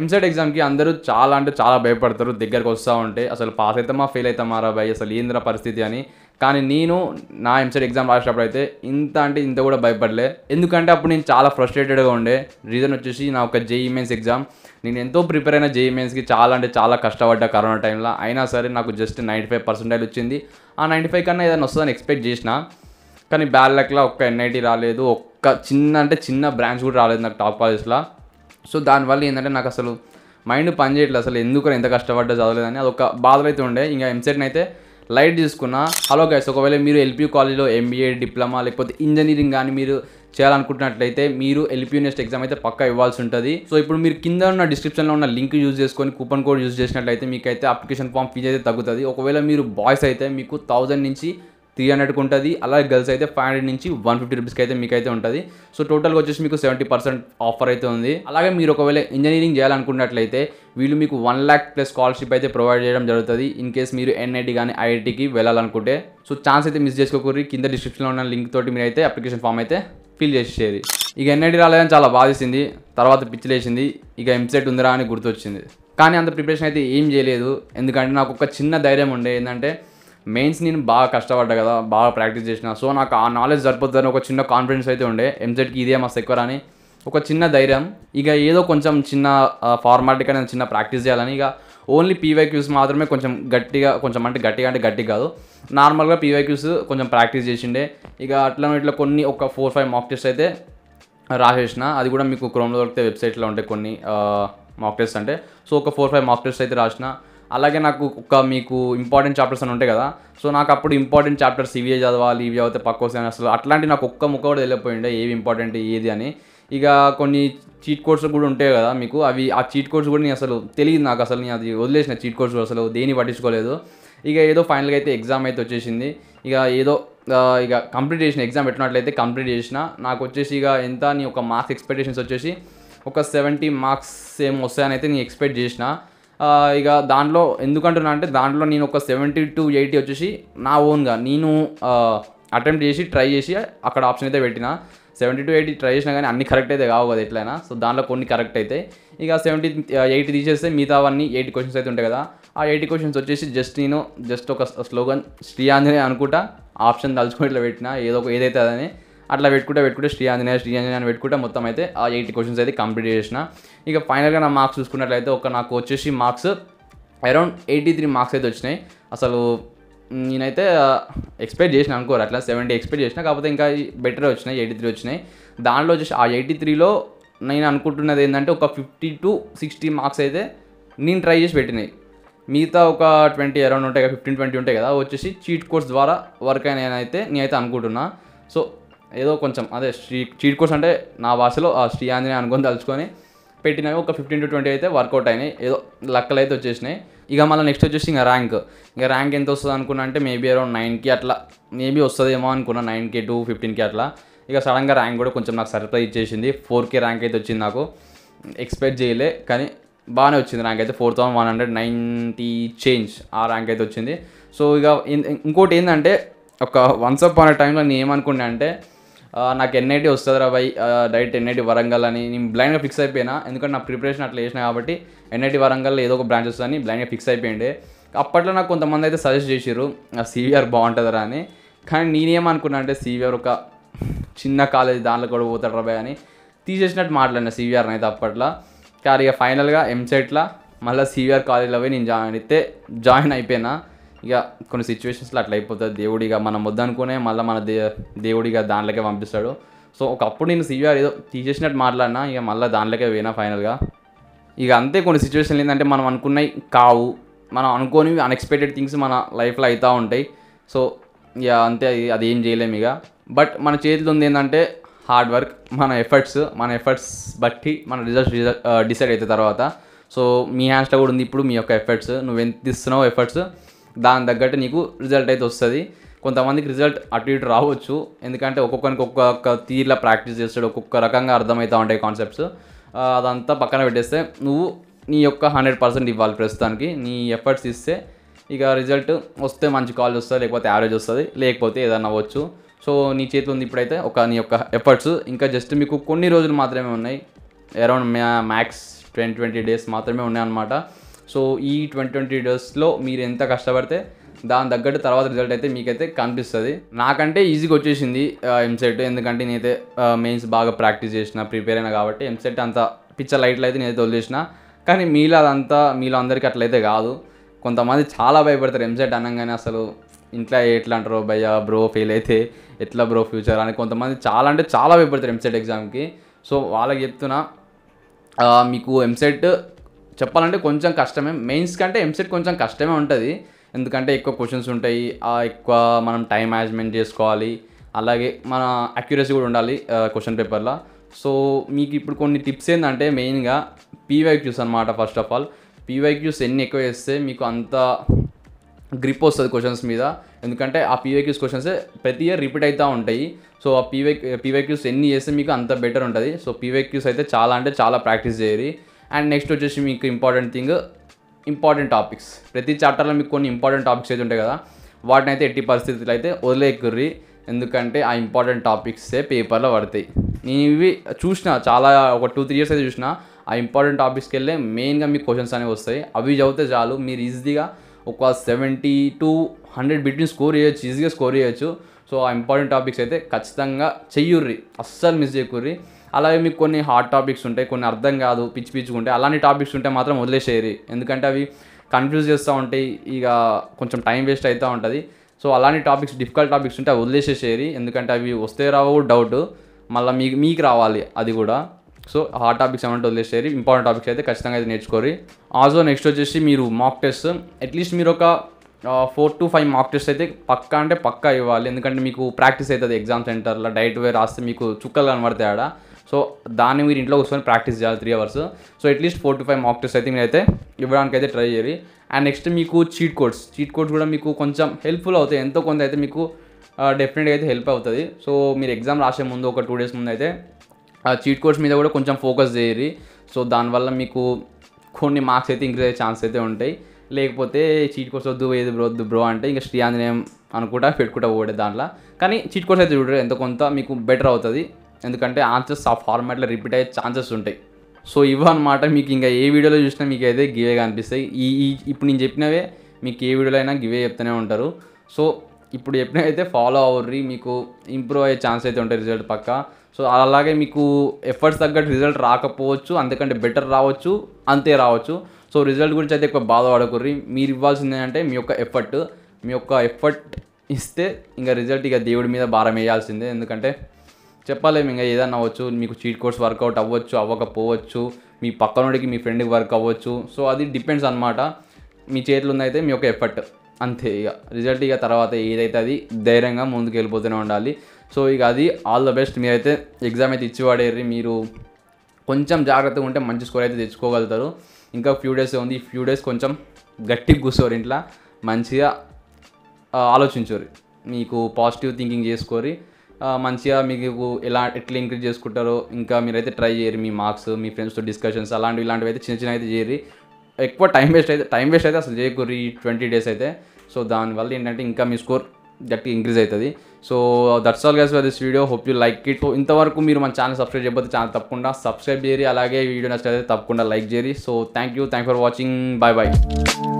ఎంసెట్ ఎగ్జామ్కి అందరూ చాలా అంటే చాలా భయపడతారు దగ్గరకు వస్తూ ఉంటే అసలు పాస్ అవుతామా ఫెయిల్ అవుతామా రా భయ్ అసలు ఏంద్ర పరిస్థితి అని కానీ నేను నా ఎంసెట్ ఎగ్జామ్ రాసేటప్పుడు అయితే ఇంత అంటే ఇంత కూడా భయపడలే ఎందుకంటే అప్పుడు నేను చాలా ఫ్రస్ట్రేటెడ్గా ఉండే రీజన్ వచ్చేసి నా ఒక జేఈ మెయిన్స్ ఎగ్జామ్ నేను ఎంతో ప్రిపేర్ అయిన జేఈ మెయిన్స్కి e చాలా అంటే చాలా కష్టపడ్డా కరోనా టైంలో అయినా సరే నాకు జస్ట్ నైంటీ ఫైవ్ పర్సెంటేజ్ వచ్చింది ఆ నైంటీ ఫైవ్ కన్నా ఏదైనా వస్తుందని ఎక్స్పెక్ట్ చేసిన కానీ బ్యాడ్ లక్లా ఒక్క ఎన్ఐటీ రాలేదు ఒక్క చిన్న అంటే చిన్న బ్రాంచ్ కూడా రాలేదు నాకు టాప్ కాలేజ్లో సో దానివల్ల ఏంటంటే నాకు అసలు మైండ్ పనిచేయట్లేదు అసలు ఎందుకు ఎంత కష్టపడ్డా చదవలేదని అదొక బాధలు అయితే ఉండే ఇంకా ఎంసెట్ని అయితే లైట్ తీసుకున్న హలో గైస్ ఒకవేళ మీరు ఎల్పియూ కాలేజ్లో ఎంబీఏ డిప్లొమా లేకపోతే ఇంజనీరింగ్ కానీ మీరు చేయాలనుకుంటున్నట్లయితే మీరు ఎల్పియూ నెక్స్ట్ ఎగ్జామ్ అయితే పక్క ఇవ్వాల్సి ఉంటుంది సో ఇప్పుడు మీరు కింద ఉన్న డిస్క్రిప్షన్లో ఉన్న లింక్ యూజ్ చేసుకొని కూపన్ కోడ్ యూజ్ చేసినట్లయితే మీకైతే అప్లికేషన్ ఫామ్ ఫీజ్ అయితే తగ్గుతుంది ఒకవేళ మీరు బాయ్స్ అయితే మీకు థౌజండ్ నుంచి త్రీ హండ్రెడ్కి ఉంటుంది అలాగే గర్ల్స్ అయితే ఫైవ్ హండ్రెడ్ నుంచి వన్ ఫిఫ్టీ రూపీస్కి అయితే మీకు అయితే ఉంటుంది సో టోటల్గా వచ్చేసి మీకు సెవెంటీ పర్సెంట్ ఆఫర్ అయితే ఉంది అలాగే మీరు ఒకవేళ ఇంజనీరింగ్ చేయాలనుకున్నట్లయితే వీళ్ళు మీకు వన్ ల్యాక్ ప్లస్ స్కాలర్షిప్ అయితే ప్రొవైడ్ చేయడం జరుగుతుంది ఇన్ కేస్ మీరు ఎన్ఐటి కానీ ఐఐటికి వెళ్ళాలనుకుంటే సో ఛాన్స్ అయితే మిస్ చేసుకోకూరి కింద డిస్క్రిప్షన్లో ఉన్న లింక్ తోటి మీరు అయితే అప్లికేషన్ ఫామ్ అయితే ఫిల్ చేసేది ఇక ఎన్ఐటి రాలేదని చాలా బాధేసింది తర్వాత పిచ్చిలేసింది ఇక ఎంసెట్ ఉందిరా అని గుర్తొచ్చింది కానీ అంత ప్రిపరేషన్ అయితే ఏం చేయలేదు ఎందుకంటే నాకు ఒక చిన్న ధైర్యం ఉండే ఏంటంటే మెయిన్స్ నేను బాగా కష్టపడ్డా కదా బాగా ప్రాక్టీస్ చేసిన సో నాకు ఆ నాలెడ్జ్ సరిపోతుందని ఒక చిన్న కాన్ఫిడెన్స్ అయితే ఉండే ఎంసెట్కి ఇదే మస్తు ఎక్కువ అని ఒక చిన్న ధైర్యం ఇక ఏదో కొంచెం చిన్న ఫార్మాలిటీగా నేను చిన్న ప్రాక్టీస్ చేయాలని ఇక ఓన్లీ పీవైక్యూస్ మాత్రమే కొంచెం గట్టిగా కొంచెం అంటే గట్టిగా అంటే గట్టి కాదు నార్మల్గా పీవైక్యూస్ కొంచెం ప్రాక్టీస్ చేసిండే ఇక అట్లా ఇట్లా కొన్ని ఒక ఫోర్ ఫైవ్ మాక్ టెస్ట్ అయితే రాసేసిన అది కూడా మీకు క్రోమ్లో దొరికితే వెబ్సైట్లో ఉంటాయి కొన్ని మాక్ టెస్ట్ అంటే సో ఒక ఫోర్ ఫైవ్ మాక్ టెస్ట్ అయితే రాసిన అలాగే నాకు ఒక మీకు ఇంపార్టెంట్ చాప్టర్స్ అని ఉంటాయి కదా సో నాకు అప్పుడు ఇంపార్టెంట్ చాప్టర్స్ ఇవి చదవాలి ఇవి చదివితే పక్క వస్తాయని అసలు అట్లాంటి నాకు ఒక్క ముక్క కూడా తెలియపోయిండే ఏవి ఇంపార్టెంట్ ఏది అని ఇక కొన్ని చీట్ కోడ్స్ కూడా ఉంటాయి కదా మీకు అవి ఆ చీట్ కోడ్స్ కూడా నేను అసలు తెలియదు నాకు అసలు నేను అది వదిలేసిన చీట్ కోడ్స్ అసలు దేని పట్టించుకోలేదు ఇక ఏదో ఫైనల్గా అయితే ఎగ్జామ్ అయితే వచ్చేసింది ఇక ఏదో ఇక కంప్లీట్ చేసిన ఎగ్జామ్ పెట్టినట్లయితే కంప్లీట్ చేసిన నాకు వచ్చేసి ఇక ఎంత నీ ఒక మార్క్స్ ఎక్స్పెక్టేషన్స్ వచ్చేసి ఒక సెవెంటీ మార్క్స్ ఏం వస్తాయని అయితే నేను ఎక్స్పెక్ట్ చేసిన ఇక దాంట్లో ఎందుకంటున్నా అంటే దాంట్లో నేను ఒక సెవెంటీ టు ఎయిటీ వచ్చేసి నా ఓన్గా నేను అటెంప్ట్ చేసి ట్రై చేసి అక్కడ ఆప్షన్ అయితే పెట్టిన సెవెంటీ టు ఎయిటీ ట్రై చేసినా కానీ అన్ని కరెక్ట్ అయితే కావు కదా ఎట్లయినా సో దాంట్లో కొన్ని కరెక్ట్ అయితే ఇక సెవెంటీ ఎయిటీ తీసేస్తే మిగతా అవన్నీ ఎయిటీ క్వశ్చన్స్ అయితే ఉంటాయి కదా ఆ ఎయిటీ క్వశ్చన్స్ వచ్చేసి జస్ట్ నేను జస్ట్ ఒక స్లోగన్ శ్రీ ఆంజనేయ అనుకుంటా ఆప్షన్ తలుచుకుని ఇట్లా పెట్టినా ఏదో ఒక ఏదైతే అదని అట్లా పెట్టుకుంటే పెట్టుకుంటే శ్రీ ఆంజనేయ శ్రీ ఆంజనేయ అని పెట్టుకుంటే మొత్తం అయితే ఆ ఎయిటీ క్వశ్చన్స్ అయితే కంప్లీట్ చేసిన ఇక ఫైనల్గా నా మార్క్స్ చూసుకున్నట్లయితే ఒక నాకు వచ్చేసి marks around eighty three marks అయితే వచ్చినాయి అసలు నేనైతే ఎక్స్పెక్ట్ చేసిన అనుకోరు అట్లా సెవెంటీ ఎక్స్పెక్ట్ చేసిన కాకపోతే ఇంకా బెటర్ వచ్చినాయి ఎయిటీ త్రీ వచ్చినాయి దానిలో వచ్చేసి ఆ ఎయిటీ త్రీలో నేను అనుకుంటున్నది ఏంటంటే ఒక ఫిఫ్టీ టు సిక్స్టీ మార్క్స్ అయితే నేను ట్రై చేసి పెట్టినాయి మిగతా ఒక ట్వంటీ అరౌండ్ ఉంటాయి కదా ఫిఫ్టీన్ ట్వంటీ ఉంటాయి కదా వచ్చేసి చీట్ కోర్స్ ద్వారా వర్క్ అయిన అయితే నేనైతే అనుకుంటున్నా సో ఏదో కొంచెం అదే చీట్ కోర్స్ అంటే నా భాషలో శ్రీ ఆంజనేయ అనుకొని తలుచుకొని పెట్టినవి ఒక ఫిఫ్టీన్ టు ట్వంటీ అయితే వర్కౌట్ అయినాయి ఏదో లక్కలు అయితే వచ్చేసినాయి ఇక మళ్ళీ నెక్స్ట్ వచ్చేసి ఇంకా ర్యాంక్ ఇంకా ర్యాంక్ ఎంత వస్తుంది అనుకున్నా అంటే మేబీ అరౌండ్ నైన్కి అట్లా మేబీ వస్తుందేమో అనుకున్నా నైన్కి టూ ఫిఫ్టీన్కి అట్లా ఇక సడన్గా ర్యాంక్ కూడా కొంచెం నాకు సర్ప్రైజ్ ఇచ్చేసింది ఫోర్కి ర్యాంక్ అయితే వచ్చింది నాకు ఎక్స్పెక్ట్ చేయలే కానీ బాగానే వచ్చింది ర్యాంక్ అయితే four thousand one hundred ninety change ఆ ర్యాంక్ అయితే వచ్చింది సో ఇక ఇంకోటి ఏంటంటే ఒక వన్స్ అప్ ఆన్ టైంలో నేను ఏమనుకున్నా అంటే నాకు ఎన్ఐటీ వస్తుంది రా బై డైరెక్ట్ ఎన్ఐటీ వరంగల్ అని నేను బ్లైండ్గా ఫిక్స్ అయిపోయినా ఎందుకంటే నా ప్రిపరేషన్ అట్లా చేసిన కాబట్టి ఎన్ఐటీ వరంగల్ ఏదో ఒక బ్రాంచ్ వస్తుందని బ్లైండ్గా ఫిక్స్ అయిపోయిండే అప్పట్లో నాకు కొంతమంది అయితే సజెస్ట్ ఆ సివిఆర్ బాగుంటుందిరా అని కానీ నేనేమనుకున్నా అంటే సివిఆర్ ఒక చిన్న కాలేజ్ దాంట్లో కూడా పోతాడు రా అని తీసేసినట్టు మాట్లాడిన సివిఆర్ అయితే అప్పట్లో కానీ ఇక ఫైనల్గా ఎంసెట్లో మళ్ళీ సివిఆర్ కాలేజ్లో పోయి నేను జాయిన్ అయితే జాయిన్ అయిపోయినా ఇక కొన్ని సిచ్యువేషన్స్లో అట్లా అయిపోతుంది దేవుడిగా మనం వద్దనుకునే మళ్ళీ మన దే దేవుడిగా దాంట్లోకే పంపిస్తాడు సో ఒకప్పుడు నేను సివిఆర్ ఏదో తీసేసినట్టు మాట్లాడినా ఇక మళ్ళీ దాంట్లోకే పోయినా ఫైనల్గా ఇక అంతే కొన్ని సిచ్యువేషన్లు ఏంటంటే మనం అనుకున్నవి కావు మనం అనుకోని అన్ఎక్స్పెక్టెడ్ థింగ్స్ మన లైఫ్లో అవుతూ ఉంటాయి సో ఇక అంతే అది ఏం చేయలేము ఇక బట్ మన చేతిలో ఉంది ఏంటంటే హార్డ్ వర్క్ మన ఎఫర్ట్స్ మన ఎఫర్ట్స్ బట్టి మన రిజల్ట్స్ డిసైడ్ అయితే తర్వాత సో మీ హ్యాండ్స్లో కూడా ఉంది ఇప్పుడు మీ యొక్క ఎఫర్ట్స్ నువ్వు ఎంత ఇస్తున్నావు ఎఫర్ట్స్ దాని తగ్గట్టు నీకు రిజల్ట్ అయితే వస్తుంది కొంతమందికి రిజల్ట్ అటు ఇటు రావచ్చు ఎందుకంటే ఒక్కొక్కరికి ఒక్కొక్క తీర్లా ప్రాక్టీస్ చేస్తాడు ఒక్కొక్క రకంగా అర్థమవుతూ ఉంటాయి కాన్సెప్ట్స్ అదంతా పక్కన పెట్టేస్తే నువ్వు నీ యొక్క హండ్రెడ్ పర్సెంట్ ఇవ్వాలి ప్రస్తుతానికి నీ ఎఫర్ట్స్ ఇస్తే ఇక రిజల్ట్ వస్తే మంచి కాల్ వస్తుంది లేకపోతే యావరేజ్ వస్తుంది లేకపోతే ఏదన్నా అవ్వచ్చు సో నీ చేతిలో ఉంది ఇప్పుడైతే ఒక నీ యొక్క ఎఫర్ట్స్ ఇంకా జస్ట్ మీకు కొన్ని రోజులు మాత్రమే ఉన్నాయి around max twenty twenty days మాత్రమే ఉన్నాయన్నమాట సో ఈ ట్వంటీ ట్వంటీ డేస్లో మీరు ఎంత కష్టపడితే దాని తగ్గట్టు తర్వాత రిజల్ట్ అయితే మీకైతే కనిపిస్తుంది నాకంటే ఈజీగా వచ్చేసింది ఎంసెట్ ఎందుకంటే నేనైతే మెయిన్స్ బాగా ప్రాక్టీస్ చేసిన ప్రిపేర్ అయినా కాబట్టి ఎంసెట్ అంత పిచ్చర్ లైట్లు అయితే నేనైతే వదిలేసిన కానీ మీలో అదంతా మీలో అందరికీ అట్లయితే కాదు కొంతమంది చాలా భయపడతారు ఎంసెట్ అనగానే అసలు ఇంట్లో ఎట్లా అంటారో భయ బ్రో ఫెయిల్ అయితే ఎట్లా బ్రో ఫ్యూచర్ అని కొంతమంది చాలా అంటే చాలా భయపడతారు ఎంసెట్ ఎగ్జామ్కి సో వాళ్ళకి చెప్తున్నా మీకు ఎంసెట్ చెప్పాలంటే కొంచెం కష్టమే మెయిన్స్ కంటే ఎంసెట్ కొంచెం కష్టమే ఉంటుంది ఎందుకంటే ఎక్కువ క్వశ్చన్స్ ఉంటాయి ఎక్కువ మనం టైం మేనేజ్మెంట్ చేసుకోవాలి అలాగే మన అక్యురసీ కూడా ఉండాలి క్వశ్చన్ పేపర్లో సో మీకు ఇప్పుడు కొన్ని టిప్స్ ఏంటంటే మెయిన్గా పీవైక్యూస్ అనమాట ఫస్ట్ ఆఫ్ ఆల్ పీవైక్యూస్ ఎన్ని ఎక్కువ వేస్తే మీకు అంత గ్రిప్ వస్తుంది క్వశ్చన్స్ మీద ఎందుకంటే ఆ పీవైక్యూస్ క్వశ్చన్స్ ప్రతి ఇయర్ రిపీట్ అవుతూ ఉంటాయి సో ఆ పీవై పీవైక్యూస్ ఎన్ని చేస్తే మీకు అంత బెటర్ ఉంటుంది సో పీవైక్యూస్ అయితే చాలా అంటే చాలా ప్రాక్టీస్ చేయాలి అండ్ నెక్స్ట్ వచ్చేసి మీకు ఇంపార్టెంట్ థింగ్ ఇంపార్టెంట్ టాపిక్స్ ప్రతి చాప్టర్లో మీకు కొన్ని ఇంపార్టెంట్ టాపిక్స్ అయితే ఉంటాయి కదా వాటిని అయితే ఎట్టి పరిస్థితులు అయితే వదిలేకుర్రి ఎందుకంటే ఆ ఇంపార్టెంట్ టాపిక్సే పేపర్లో పడతాయి నేను ఇవి చూసిన చాలా ఒక టూ త్రీ ఇయర్స్ అయితే చూసిన ఆ ఇంపార్టెంట్ టాపిక్స్కి వెళ్ళే మెయిన్గా మీకు క్వశ్చన్స్ అనేవి వస్తాయి అవి చదివితే చాలు మీరు ఈజీగా ఒక seventy to hundred between score చేయొచ్చు ఈజీగా స్కోర్ చేయొచ్చు సో ఆ ఇంపార్టెంట్ టాపిక్స్ అయితే ఖచ్చితంగా చెయ్యుర్రి అస్సలు మిస్ చేయకూర్రి అలాగే మీకు కొన్ని హాట్ టాపిక్స్ ఉంటాయి కొన్ని అర్థం కాదు పిచ్చి పిచ్చిగా ఉంటాయి అలాంటి టాపిక్స్ ఉంటే మాత్రం వదిలేసేయరు ఎందుకంటే అవి కన్ఫ్యూజ్ చేస్తూ ఉంటాయి ఇక కొంచెం టైం వేస్ట్ అవుతూ ఉంటుంది సో అలాంటి టాపిక్స్ డిఫికల్ట్ టాపిక్స్ ఉంటే అవి వదిలేసేసేయరు ఎందుకంటే అవి వస్తే రావు డౌట్ మళ్ళీ మీకు మీకు రావాలి అది కూడా సో హాట్ టాపిక్స్ ఏమంటే వదిలేసేయరు ఇంపార్టెంట్ టాపిక్స్ అయితే ఖచ్చితంగా అయితే నేర్చుకోరు ఆల్సో నెక్స్ట్ వచ్చేసి మీరు మాక్ టెస్ట్ అట్లీస్ట్ మీరు ఒక four to five mark test అయితే పక్కా అంటే పక్కా ఇవ్వాలి ఎందుకంటే మీకు ప్రాక్టీస్ అవుతుంది ఎగ్జామ్ సెంటర్లో డైట్ వేర్ రాస్తే మీకు చుక్కలు కనబడతాయి ఆడ సో దాన్ని మీరు ఇంట్లో కూర్చొని ప్రాక్టీస్ చేయాలి three hours so at least four to five mock test అయితే మీరైతే ఇవ్వడానికి అయితే ట్రై చేయాలి అండ్ నెక్స్ట్ మీకు చీట్ కోడ్స్ చీట్ కోడ్స్ కూడా మీకు కొంచెం హెల్ప్ఫుల్ అవుతాయి ఎంతో కొంత అయితే మీకు డెఫినెట్గా అయితే హెల్ప్ అవుతుంది సో మీరు ఎగ్జామ్ రాసే ముందు ఒక టూ డేస్ ముందు అయితే ఆ చీట్ కోడ్స్ మీద కూడా కొంచెం ఫోకస్ చేయరు సో దానివల్ల మీకు కొన్ని మార్క్స్ అయితే ఇంక్రీజ్ అయ్యే ఛాన్స్ అయితే ఉంటాయి లేకపోతే చీట్ కోర్స్ వద్దు ఏది బ్రో వద్దు బ్రో అంటే ఇంకా శ్రీ ఆంజనేయం అనుకుంటా పెట్టుకుంటా పోడే దాంట్లో కానీ చీట్ కోర్స్ అయితే చూడరు ఎంత కొంత మీకు బెటర్ అవుతుంది ఎందుకంటే ఆన్సర్స్ ఆ ఫార్మాట్లో రిపీట్ అయ్యే ఛాన్సెస్ ఉంటాయి సో ఇవన్నమాట మీకు ఇంకా ఏ వీడియోలో చూసినా మీకు అయితే గివే కనిపిస్తాయి ఈ ఇప్పుడు నేను చెప్పినవే మీకు ఏ వీడియోలో అయినా గివే చెప్తూనే ఉంటారు సో ఇప్పుడు చెప్పినైతే ఫాలో అవ్వర్రి మీకు ఇంప్రూవ్ అయ్యే ఛాన్స్ అయితే ఉంటాయి రిజల్ట్ పక్క సో అలాగే మీకు ఎఫర్ట్స్ తగ్గట్టు రిజల్ట్ రాకపోవచ్చు అంతకంటే బెటర్ రావచ్చు అంతే రావచ్చు సో రిజల్ట్ గురించి అయితే ఎక్కువ బాధపడకుర్రి మీరు ఇవ్వాల్సింది ఏంటంటే మీ యొక్క ఎఫర్ట్ మీ యొక్క ఎఫర్ట్ ఇస్తే ఇంకా రిజల్ట్ ఇక దేవుడి మీద భారం వేయాల్సిందే ఎందుకంటే చెప్పలేము ఇంకా ఏదైనా అవ్వచ్చు మీకు చీట్ కోడ్స్ వర్కౌట్ అవ్వచ్చు అవ్వకపోవచ్చు మీ పక్కనోడికి మీ ఫ్రెండ్కి వర్క్ అవ్వచ్చు సో అది డిపెండ్స్ అనమాట మీ చేతిలో ఉందైతే మీ యొక్క ఎఫర్ట్ అంతే ఇక రిజల్ట్ ఇక తర్వాత ఏదైతే అది ధైర్యంగా ముందుకు వెళ్ళిపోతూనే ఉండాలి సో ఇక అది ఆల్ ద బెస్ట్ మీరైతే ఎగ్జామ్ అయితే ఇచ్చి మీరు కొంచెం జాగ్రత్తగా ఉంటే మంచి స్కోర్ అయితే తెచ్చుకోగలుగుతారు ఇంకా ఫ్యూ డేస్ ఉంది ఈ ఫ్యూ డేస్ కొంచెం గట్టిగా కూర్చోరు ఇంట్లో మంచిగా ఆలోచించరు మీకు పాజిటివ్ థింకింగ్ చేసుకోరి మంచిగా మీకు ఎలా ఎట్లా ఇంక్రీజ్ చేసుకుంటారో ఇంకా మీరైతే ట్రై చేయరు మీ మార్క్స్ మీ ఫ్రెండ్స్తో డిస్కషన్స్ అలాంటివి ఇలాంటివి అయితే చిన్న చిన్న అయితే చేయరు ఎక్కువ టైం వేస్ట్ అయితే టైం వేస్ట్ అయితే అసలు చేయకూరి ట్వంటీ డేస్ అయితే సో దానివల్ల ఏంటంటే ఇంకా మీ స్కోర్ గట్టి ఇంక్రీజ్ అవుతుంది so that's all guys for this video hope you like it so ఇంతవరకు మీరు మన ఛానల్ సబ్స్క్రైబ్ చేయబోతే ఛానల్ తప్పకుండా సబ్స్క్రైబ్ చేయరి అలాగే వీడియో నచ్చితే తప్పకుండా లైక్ చేయరి so thank you thank for watching bye bye